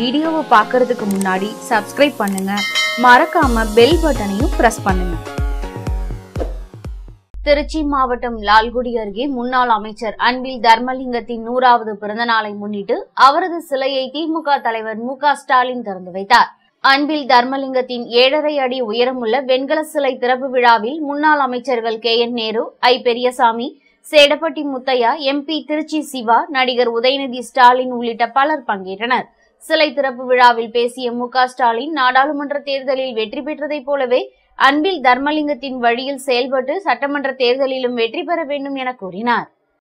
வீடியோவை பார்க்கறதுக்கு முன்னாடி சப்ஸ்கிரைப் பண்ணுங்க மறக்காம பெல் பட்டனையும் பிரஸ் பண்ணுங்க திருச்சி மாவட்டம் லால்குடி அருகே முன்னாள் அமைச்சர் அன்பில் தர்மலிங்கத்தின் நூறாவது பிறந்தநாளை முன்னிட்டு அவரது சிலையை திமுக தலைவர் மு ஸ்டாலின் திறந்து வைத்தார் அன்பில் தர்மலிங்கத்தின் ஏழரை அடி உயரமுள்ள வெண்கல சிலை திறப்பு விழாவில் முன்னாள் அமைச்சர்கள் K N Nehru I Periyasamy Sedapatti Muthiah MP Trichy Siva நடிகர் உதயநிதி ஸ்டாலின் உள்ளிட்ட பலர் பங்கேற்றனர் சிலை திறப்பு விழாவில் பேசிய மு ஸ்டாலின் நாடாளுமன்ற தேர்தலில் வெற்றி பெற்றதைப் போலவே அன்பில் தர்மலிங்கத்தின் வழியில் செயல்பட்டு சட்டமன்ற தேர்தலிலும் வெற்றி பெற வேண்டும் என கூறினார்